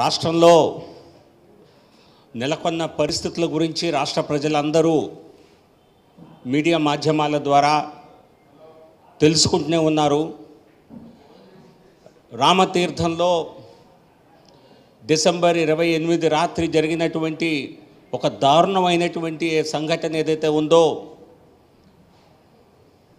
రాష్ట్రంలో నెలకొన్న పరిస్థితుల గురించి రాష్ట్ర ప్రజలందరూ మీడియా మాధ్యమాల ద్వారా తెలుసుకుంటూనే ఉన్నారు రామతీర్థంలో డిసెంబర్ ఇరవై ఎనిమిది రాత్రి జరిగినటువంటి ఒక దారుణమైనటువంటి సంఘటన ఏదైతే ఉందో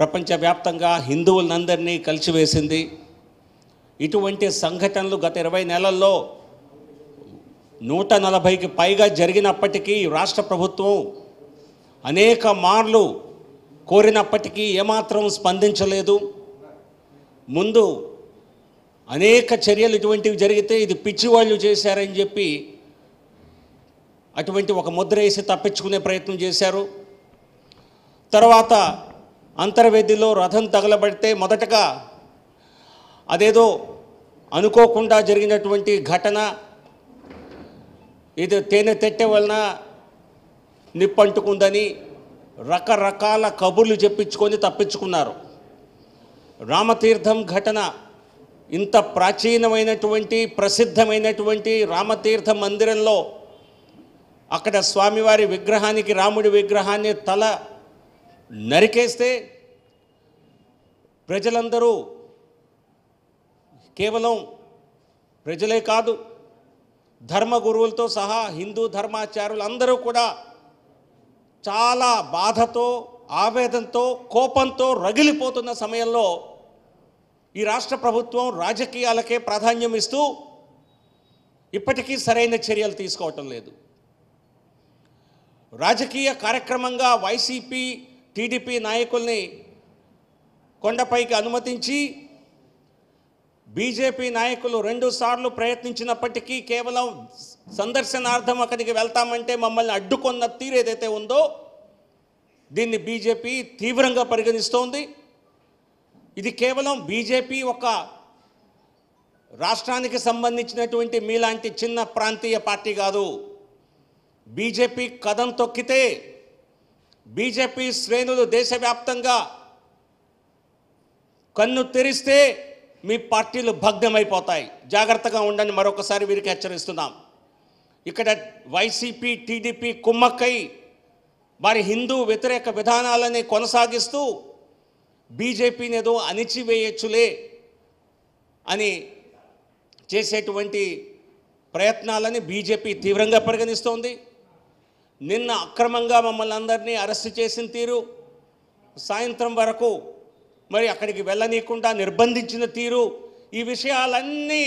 ప్రపంచవ్యాప్తంగా హిందువులందరినీ కలిసివేసింది ఇటువంటి సంఘటనలు గత ఇరవై నెలల్లో నూట నలభైకి పైగా జరిగినప్పటికీ రాష్ట్ర ప్రభుత్వం అనేక మార్లు కోరినప్పటికీ ఏమాత్రం స్పందించలేదు ముందు అనేక చర్యలు ఇటువంటివి జరిగితే ఇది పిచ్చి వాళ్ళు చేశారని చెప్పి అటువంటి ఒక ముద్ర వేసి తప్పించుకునే ప్రయత్నం చేశారు తర్వాత అంతర్వేదిలో రథం తగలబడితే మొదటగా అదేదో అనుకోకుండా జరిగినటువంటి ఘటన ఇది తేనె తెట్టే వలన నిప్పంటుకుందని రకరకాల కబుర్లు చెప్పించుకొని తప్పించుకున్నారు రామతీర్థం ఘటన ఇంత ప్రాచీనమైనటువంటి ప్రసిద్ధమైనటువంటి రామతీర్థ మందిరంలో అక్కడ స్వామివారి విగ్రహానికి రాముడి విగ్రహాన్ని తల నరికేస్తే ప్రజలందరూ కేవలం ప్రజలే కాదు ధర్మ గురువులతో సహా హిందూ ధర్మాచారులు అందరూ కూడా చాలా బాధతో ఆవేదనతో కోపంతో రగిలిపోతున్న సమయంలో ఈ రాష్ట్ర ప్రభుత్వం రాజకీయాలకే ప్రాధాన్యం ఇస్తూ ఇప్పటికీ సరైన చర్యలు తీసుకోవటం లేదు రాజకీయ కార్యక్రమంగా వైసీపీ టీడీపీ నాయకుల్ని కొండపైకి అనుమతించి బీజేపీ నాయకులు రెండు సార్లు ప్రయత్నించినప్పటికీ కేవలం సందర్శనార్థం అక్కడికి వెళ్తామంటే మమ్మల్ని అడ్డుకున్న తీరు ఏదైతే ఉందో దీన్ని బీజేపీ తీవ్రంగా పరిగణిస్తోంది ఇది కేవలం బీజేపీ ఒక రాష్ట్రానికి సంబంధించినటువంటి మీలాంటి చిన్న ప్రాంతీయ పార్టీ కాదు బీజేపీ కథం తొక్కితే బీజేపీ శ్రేణులు దేశవ్యాప్తంగా కన్ను తెరిస్తే మీ పార్టీలు భగ్నమైపోతాయి జాగ్రత్తగా ఉండని మరొకసారి వీరికి హెచ్చరిస్తున్నాం ఇక్కడ వైసీపీ టీడీపీ కుమ్మక్కై వారి హిందూ వ్యతిరేక విధానాలని కొనసాగిస్తూ బీజేపీని ఏదో అణిచివేయచ్చులే అని చేసేటువంటి ప్రయత్నాలని బీజేపీ తీవ్రంగా పరిగణిస్తోంది నిన్న అక్రమంగా మమ్మల్ని అందరినీ అరెస్ట్ చేసిన తీరు సాయంత్రం వరకు మరి అక్కడికి వెళ్ళనీయకుండా నిర్బంధించిన తీరు ఈ విషయాలన్నీ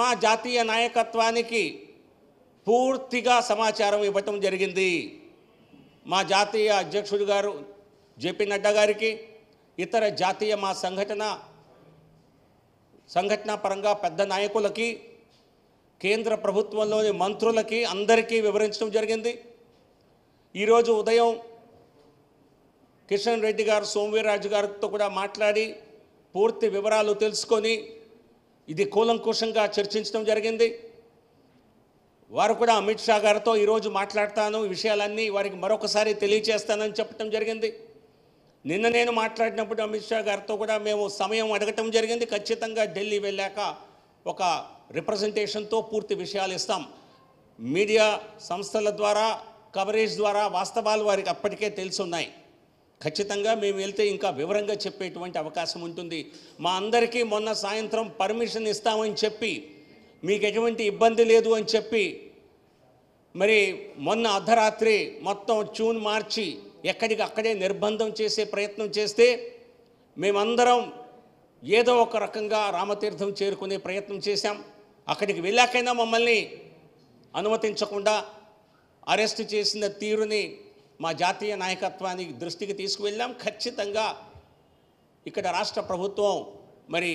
మా జాతీయ నాయకత్వానికి పూర్తిగా సమాచారం ఇవ్వటం జరిగింది మా జాతీయ అధ్యక్షుడు గారు జేపీ నడ్డా గారికి ఇతర జాతీయ మా సంఘటన సంఘటన పరంగా పెద్ద నాయకులకి కేంద్ర ప్రభుత్వంలోని మంత్రులకి అందరికీ వివరించడం జరిగింది ఈరోజు ఉదయం కిషన్ రెడ్డి గారు సోమవీరాజు గారితో కూడా మాట్లాడి పూర్తి వివరాలు తెలుసుకొని ఇది కూలంకుషంగా చర్చించడం జరిగింది వారు కూడా అమిత్ షా గారితో ఈరోజు మాట్లాడతాను ఈ విషయాలన్నీ వారికి మరొకసారి తెలియచేస్తానని చెప్పడం జరిగింది నిన్న నేను మాట్లాడినప్పుడు అమిత్ షా గారితో కూడా మేము సమయం అడగటం జరిగింది ఖచ్చితంగా ఢిల్లీ వెళ్ళాక ఒక రిప్రజెంటేషన్తో పూర్తి విషయాలు ఇస్తాం మీడియా సంస్థల ద్వారా కవరేజ్ ద్వారా వాస్తవాలు వారికి అప్పటికే తెలిసి ఉన్నాయి ఖచ్చితంగా మేము వెళ్తే ఇంకా వివరంగా చెప్పేటువంటి అవకాశం ఉంటుంది మా అందరికీ మొన్న సాయంత్రం పర్మిషన్ ఇస్తామని చెప్పి మీకు ఎటువంటి ఇబ్బంది లేదు అని చెప్పి మరి మొన్న అర్ధరాత్రి మొత్తం చూన్ మార్చి ఎక్కడికి అక్కడే నిర్బంధం చేసే ప్రయత్నం చేస్తే మేమందరం ఏదో ఒక రకంగా రామతీర్థం చేరుకునే ప్రయత్నం చేశాం అక్కడికి వెళ్ళాకైనా మమ్మల్ని అనుమతించకుండా అరెస్ట్ చేసిన తీరుని మా జాతీయ నాయకత్వానికి దృష్టికి తీసుకువెళ్ళాం ఖచ్చితంగా ఇక్కడ రాష్ట్ర ప్రభుత్వం మరి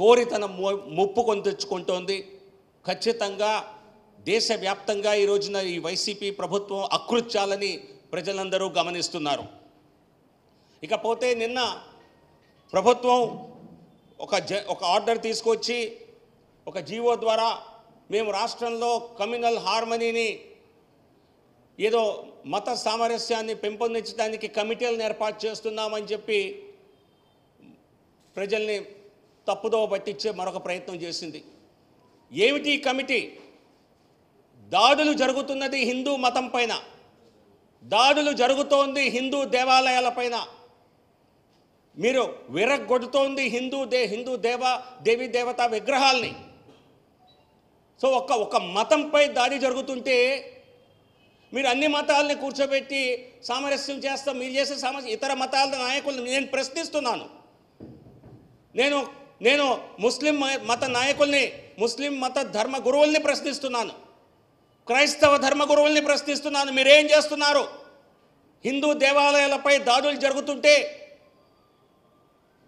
కోరితనం మో ముప్పు తెచ్చుకుంటోంది ఖచ్చితంగా దేశవ్యాప్తంగా ఈ రోజున ఈ వైసీపీ ప్రభుత్వం అకృత్యాలని ప్రజలందరూ గమనిస్తున్నారు ఇకపోతే నిన్న ప్రభుత్వం ఒక జ ఒక ఆర్డర్ తీసుకొచ్చి ఒక జీవో ద్వారా మేము రాష్ట్రంలో కమ్యూనల్ హార్మనీని ఏదో మత సామరస్యాన్ని పెంపొందించడానికి కమిటీలను ఏర్పాటు చేస్తున్నామని చెప్పి ప్రజల్ని తప్పుదోవ పట్టించే మరొక ప్రయత్నం చేసింది ఏమిటి కమిటీ దాడులు జరుగుతున్నది హిందూ మతం పైన దాడులు జరుగుతోంది హిందూ దేవాలయాల పైన మీరు విరగొడుతోంది హిందూ దే హిందూ దేవ దేవీ దేవత విగ్రహాల్ని సో ఒక ఒక మతంపై దాడి జరుగుతుంటే మీరు అన్ని మతాలని కూర్చోబెట్టి సామరస్యం చేస్తాం మీరు చేసే సామరస్యం ఇతర మతాల నాయకులను నేను ప్రశ్నిస్తున్నాను నేను నేను ముస్లిం మత నాయకుల్ని ముస్లిం మత ధర్మ గురువుల్ని ప్రశ్నిస్తున్నాను క్రైస్తవ ధర్మ గురువుల్ని ప్రశ్నిస్తున్నాను మీరేం చేస్తున్నారు హిందూ దేవాలయాలపై దాడులు జరుగుతుంటే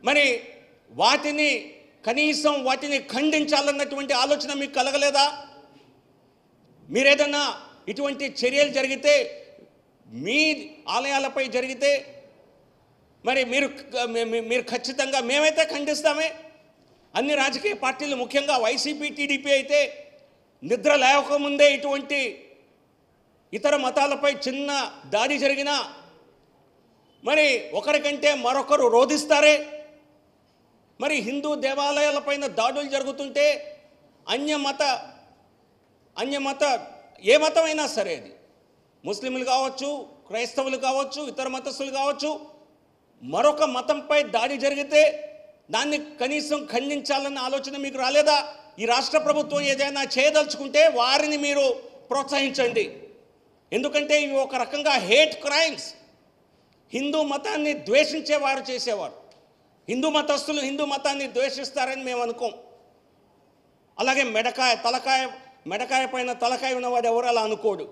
మరి వాటిని కనీసం వాటిని ఖండించాలన్నటువంటి ఆలోచన మీకు కలగలేదా మీరేదన్నా ఇటువంటి చర్యలు జరిగితే మీ ఆలయాలపై జరిగితే మరి మీరు మీరు ఖచ్చితంగా మేమైతే ఖండిస్తామే అన్ని రాజకీయ పార్టీలు ముఖ్యంగా వైసీపీ టీడీపీ అయితే నిద్ర లేకముందే ఇటువంటి ఇతర మతాలపై చిన్న దాడి జరిగినా మరి ఒకరికంటే మరొకరు రోధిస్తారే మరి హిందూ దేవాలయాలపైన దాడులు జరుగుతుంటే అన్యమత అన్యమత ఏ మతమైనా సరే అది ముస్లింలు కావచ్చు క్రైస్తవులు కావచ్చు ఇతర మతస్థులు కావచ్చు మరొక మతంపై దాడి జరిగితే దాన్ని కనీసం ఖండించాలన్న ఆలోచన మీకు రాలేదా ఈ రాష్ట్ర ప్రభుత్వం ఏదైనా చేయదలుచుకుంటే వారిని మీరు ప్రోత్సహించండి ఎందుకంటే ఇవి ఒక రకంగా హేట్ క్రైమ్స్ హిందూ మతాన్ని ద్వేషించేవారు చేసేవారు హిందూ మతస్థులు హిందూ మతాన్ని ద్వేషిస్తారని మేము అనుకోం అలాగే మెడకాయ తలకాయ మెడకాయ పైన తలకాయ ఉన్నవాడు ఎవరు అలా అనుకోడు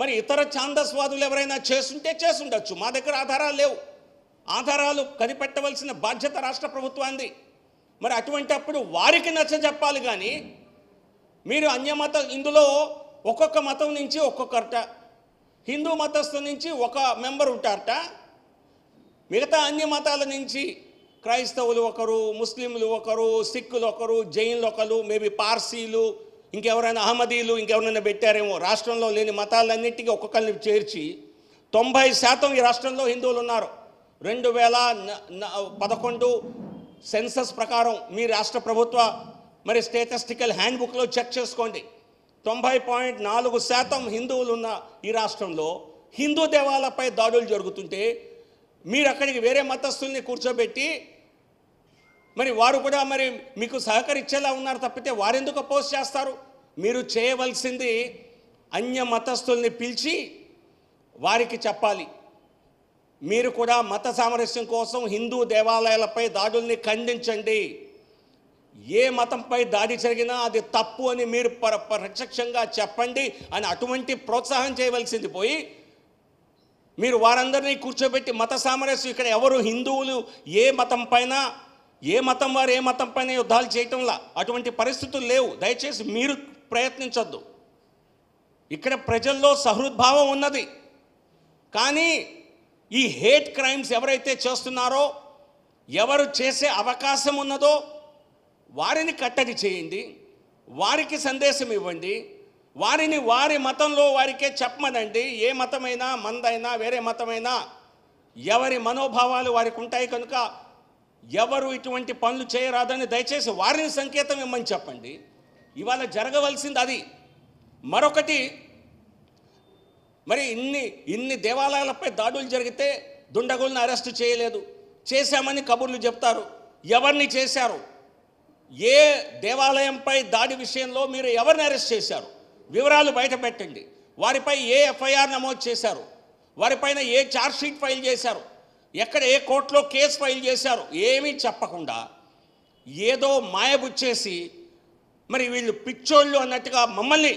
మరి ఇతర ఛాందస్వాదులు ఎవరైనా చేసుంటే చేసుండొచ్చు మా దగ్గర ఆధారాలు లేవు ఆధారాలు కనిపెట్టవలసిన బాధ్యత రాష్ట్ర ప్రభుత్వాన్ని మరి అటువంటి అప్పుడు వారికి నచ్చ చెప్పాలి కానీ మీరు అన్యమత ఇందులో ఒక్కొక్క మతం నుంచి ఒక్కొక్కరట హిందూ మతస్థు నుంచి ఒక మెంబర్ ఉంటారట మిగతా అన్ని మతాల నుంచి క్రైస్తవులు ఒకరు ముస్లింలు ఒకరు సిక్కులు ఒకరు జైన్లు ఒకరు మేబీ పార్సీలు ఇంకెవరైనా అహ్మదీలు ఇంకెవరైనా పెట్టారేమో రాష్ట్రంలో లేని మతాలన్నింటికీ ఒక్కొక్కరిని చేర్చి తొంభై శాతం ఈ రాష్ట్రంలో హిందువులు ఉన్నారు రెండు వేల పదకొండు సెన్సస్ ప్రకారం మీ రాష్ట్ర ప్రభుత్వ మరి స్టేటస్టికల్ హ్యాండ్బుక్లో చెక్ చేసుకోండి తొంభై పాయింట్ నాలుగు శాతం హిందువులు ఉన్న ఈ రాష్ట్రంలో హిందూ దేవాలపై దాడులు జరుగుతుంటే మీరు అక్కడికి వేరే మతస్థుల్ని కూర్చోబెట్టి మరి వారు కూడా మరి మీకు సహకరించేలా ఉన్నారు తప్పితే వారెందుకు పోస్ట్ చేస్తారు మీరు చేయవలసింది అన్య మతస్థుల్ని పిలిచి వారికి చెప్పాలి మీరు కూడా మత సామరస్యం కోసం హిందూ దేవాలయాలపై దాడుల్ని ఖండించండి ఏ మతంపై దాడి జరిగినా అది తప్పు అని మీరు ప్రత్యక్షంగా చెప్పండి అని అటువంటి ప్రోత్సాహం చేయవలసింది పోయి మీరు వారందరినీ కూర్చోబెట్టి మత సామరస్యం ఇక్కడ ఎవరు హిందువులు ఏ మతం పైన ఏ మతం వారు ఏ మతం పైన యుద్ధాలు చేయటంలా అటువంటి పరిస్థితులు లేవు దయచేసి మీరు ప్రయత్నించొద్దు ఇక్కడ ప్రజల్లో సహృద్భావం ఉన్నది కానీ ఈ హేట్ క్రైమ్స్ ఎవరైతే చేస్తున్నారో ఎవరు చేసే అవకాశం ఉన్నదో వారిని కట్టడి చేయండి వారికి సందేశం ఇవ్వండి వారిని వారి మతంలో వారికే చెప్పమనండి ఏ మతమైనా మందైనా వేరే మతమైనా ఎవరి మనోభావాలు వారికి ఉంటాయి కనుక ఎవరు ఇటువంటి పనులు చేయరాదని దయచేసి వారిని సంకేతం ఇమ్మని చెప్పండి ఇవాళ జరగవలసింది అది మరొకటి మరి ఇన్ని ఇన్ని దేవాలయాలపై దాడులు జరిగితే దుండగులను అరెస్ట్ చేయలేదు చేశామని కబుర్లు చెప్తారు ఎవరిని చేశారు ఏ దేవాలయంపై దాడి విషయంలో మీరు ఎవరిని అరెస్ట్ చేశారు వివరాలు బయట పెట్టండి వారిపై ఏ ఎఫ్ఐఆర్ నమోదు చేశారు వారిపైన ఏ ఛార్జ్షీట్ ఫైల్ చేశారు ఎక్కడ ఏ కోర్టులో కేసు ఫైల్ చేశారు ఏమీ చెప్పకుండా ఏదో మాయబుచ్చేసి మరి వీళ్ళు పిచ్చోళ్ళు అన్నట్టుగా మమ్మల్ని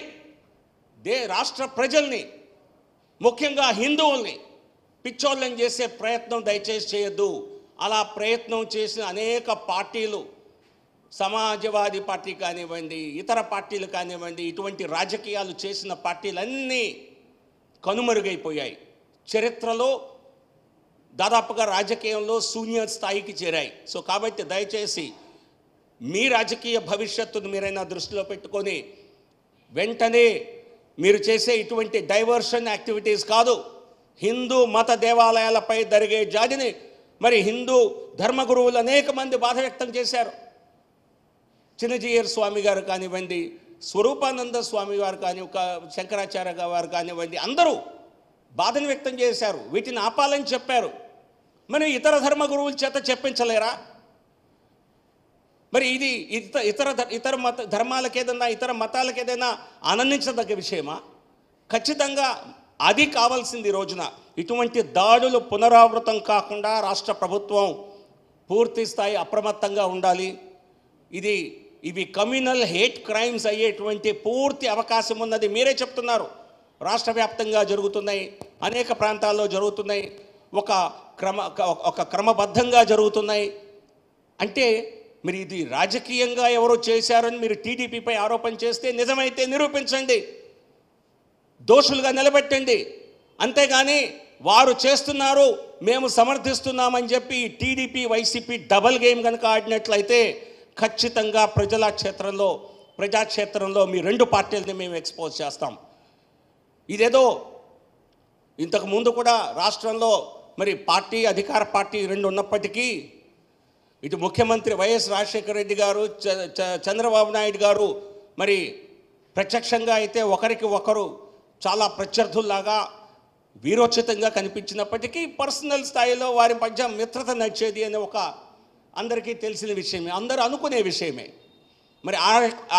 దే రాష్ట్ర ప్రజల్ని ముఖ్యంగా హిందువుల్ని పిచ్చోళ్ళని చేసే ప్రయత్నం దయచేసి చేయొద్దు అలా ప్రయత్నం చేసిన అనేక పార్టీలు సమాజవాదీ పార్టీ కానివ్వండి ఇతర పార్టీలు కానివ్వండి ఇటువంటి రాజకీయాలు చేసిన పార్టీలన్నీ కనుమరుగైపోయాయి చరిత్రలో దాదాపుగా రాజకీయంలో శూన్య స్థాయికి చేరాయి సో కాబట్టి దయచేసి మీ రాజకీయ భవిష్యత్తును మీరైనా దృష్టిలో పెట్టుకొని వెంటనే మీరు చేసే ఇటువంటి డైవర్షన్ యాక్టివిటీస్ కాదు హిందూ మత దేవాలయాలపై జరిగే జాతిని మరి హిందూ ధర్మగురువులు అనేక మంది బాధ వ్యక్తం చేశారు చిన్నజీయర్ స్వామి గారు కానివ్వండి స్వరూపానంద స్వామి వారు కానీ ఒక శంకరాచార్య గారు కానివ్వండి అందరూ బాధను వ్యక్తం చేశారు వీటిని ఆపాలని చెప్పారు మరి ఇతర ధర్మ గురువుల చేత చెప్పించలేరా మరి ఇది ఇత ఇతర ఇతర మత ధర్మాలకు ఏదైనా ఇతర మతాలకు ఏదైనా ఆనందించదగ్గ విషయమా ఖచ్చితంగా అది కావాల్సింది రోజున ఇటువంటి దాడులు పునరావృతం కాకుండా రాష్ట్ర ప్రభుత్వం పూర్తి స్థాయి అప్రమత్తంగా ఉండాలి ఇది ఇవి కమ్యూనల్ హేట్ క్రైమ్స్ అయ్యేటువంటి పూర్తి అవకాశం ఉన్నది మీరే చెప్తున్నారు రాష్ట్ర వ్యాప్తంగా జరుగుతున్నాయి అనేక ప్రాంతాల్లో జరుగుతున్నాయి ఒక క్రమ ఒక క్రమబద్ధంగా జరుగుతున్నాయి అంటే మీరు ఇది రాజకీయంగా ఎవరో చేశారని మీరు టీడీపీపై ఆరోపణ చేస్తే నిజమైతే నిరూపించండి దోషులుగా నిలబెట్టండి అంతేగాని వారు చేస్తున్నారు మేము సమర్థిస్తున్నామని చెప్పి టీడీపీ వైసీపీ డబల్ గేమ్ కనుక ఆడినట్లయితే ఖచ్చితంగా ప్రజల క్షేత్రంలో ప్రజాక్షేత్రంలో మీ రెండు పార్టీలని మేము ఎక్స్పోజ్ చేస్తాం ఇదేదో ఇంతకు ముందు కూడా రాష్ట్రంలో మరి పార్టీ అధికార పార్టీ రెండు ఉన్నప్పటికీ ఇటు ముఖ్యమంత్రి వైఎస్ రాజశేఖర రెడ్డి గారు చంద్రబాబు నాయుడు గారు మరి ప్రత్యక్షంగా అయితే ఒకరికి ఒకరు చాలా ప్రత్యర్థుల్లాగా వీరోచితంగా కనిపించినప్పటికీ పర్సనల్ స్థాయిలో వారి మధ్య మిత్రత నడిచేది అనే ఒక అందరికీ తెలిసిన విషయమే అందరూ అనుకునే విషయమే మరి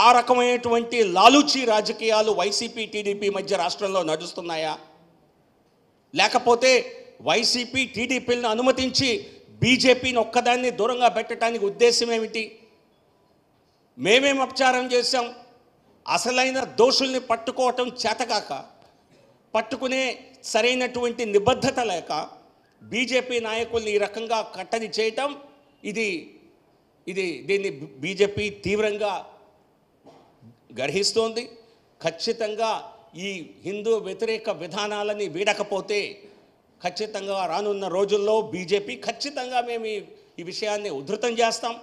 ఆ రకమైనటువంటి లాలూచీ రాజకీయాలు వైసీపీ టీడీపీ మధ్య రాష్ట్రంలో నడుస్తున్నాయా లేకపోతే వైసీపీ టీడీపీలను అనుమతించి బీజేపీని ఒక్కదాన్ని దూరంగా పెట్టడానికి ఉద్దేశం ఏమిటి మేమేం అపచారం చేశాం అసలైన దోషుల్ని పట్టుకోవటం చేతకాక పట్టుకునే సరైనటువంటి నిబద్ధత లేక బీజేపీ నాయకుల్ని ఈ రకంగా కట్టడి చేయటం ఇది ఇది దీన్ని బీజేపీ తీవ్రంగా గ్రహిస్తోంది ఖచ్చితంగా ఈ హిందూ వ్యతిరేక విధానాలని వీడకపోతే ఖచ్చితంగా రానున్న రోజుల్లో బీజేపీ ఖచ్చితంగా మేము ఈ విషయాన్ని ఉధృతం చేస్తాం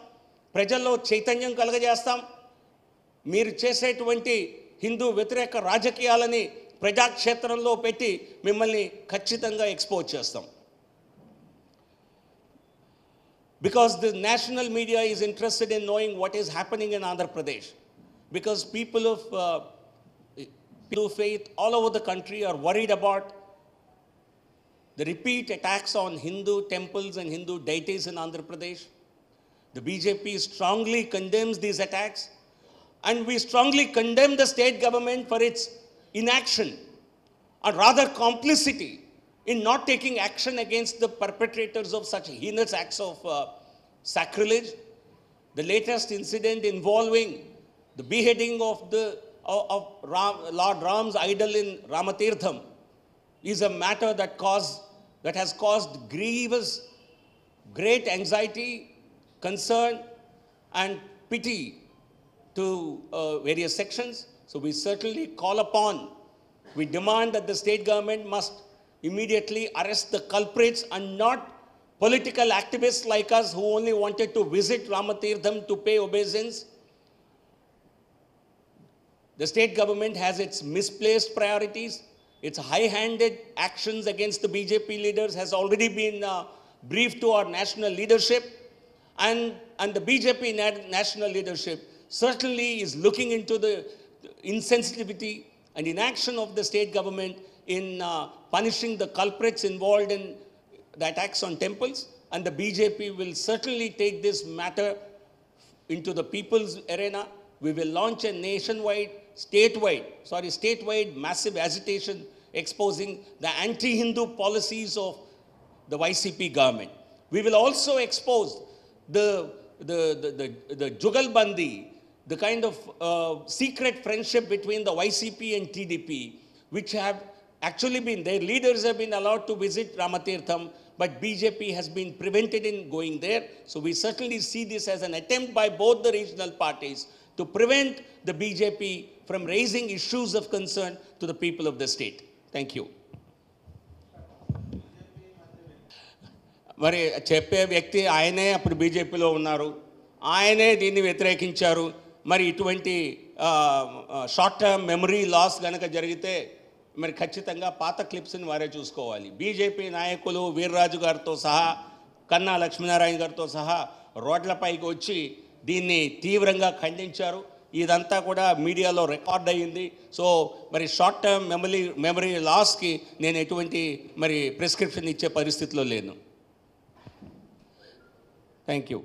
ప్రజల్లో చైతన్యం కలగజేస్తాం మీరు చేసేటువంటి హిందూ వ్యతిరేక రాజకీయాలని ప్రజాక్షేత్రంలో పెట్టి మిమ్మల్ని ఖచ్చితంగా ఎక్స్పోజ్ చేస్తాం because the national media is interested in knowing what is happening in Andhra Pradesh because people of people faith all over the country are worried about the repeat attacks on Hindu temples and Hindu deities in Andhra Pradesh. The BJP strongly condemns these attacks and we strongly condemn the state government for its inaction or rather complicity in not taking action against the perpetrators of such heinous acts of uh, sacrilege. The latest incident involving the beheading of, the, of, of Ram, Lord Ram's idol in Ramatirtham is a matter that, cause, that has caused grievous, great anxiety, concern, and pity to uh, various sections. So we certainly call upon, we demand that the state government must immediately arrest the culprits and not political activists like us who only wanted to visit Ramatirtham to pay obeisance. The state government has its misplaced priorities. Its high-handed actions against the BJP leaders has already been uh, briefed to our national leadership and, and the BJP national leadership certainly is looking into the insensitivity and inaction of the state government in uh, punishing the culprits involved in the attacks on temples. And the BJP will certainly take this matter into the people's arena. We will launch a nationwide statewide, sorry, statewide massive agitation exposing the anti-Hindu policies of the YCP government. We will also expose the, the, the, the, the Jugalbandi, the kind of uh, secret friendship between the YCP and TDP, which have actually been, their leaders have been allowed to visit Ramatirtham, but BJP has been prevented in going there. So we certainly see this as an attempt by both the regional parties to prevent the BJP from raising issues of concern to the people of the state. Thank you. మరి చెప్పే వ్యక్తి ఆయనే అప్పుడు బీజేపీలో ఉన్నారు ఆయనే దీన్ని వ్యతిరేకించారు మరి ఇటువంటి షార్ట్ టర్మ్ మెమరీ లాస్ కనుక జరిగితే మరి ఖచ్చితంగా పాత క్లిప్స్ని వారే చూసుకోవాలి బీజేపీ నాయకులు వీర్రాజు గారితో సహా కన్నా లక్ష్మీనారాయణ గారితో సహా రోడ్లపైకి వచ్చి దీన్ని తీవ్రంగా ఖండించారు ఇదంతా కూడా మీడియాలో రికార్డ్ అయ్యింది సో మరి షార్ట్ టర్మ్ మెమరీ మెమరీ లాస్కి నేను ఎటువంటి మరి ప్రిస్క్రిప్షన్ ఇచ్చే పరిస్థితిలో లేను థ్యాంక్ యూ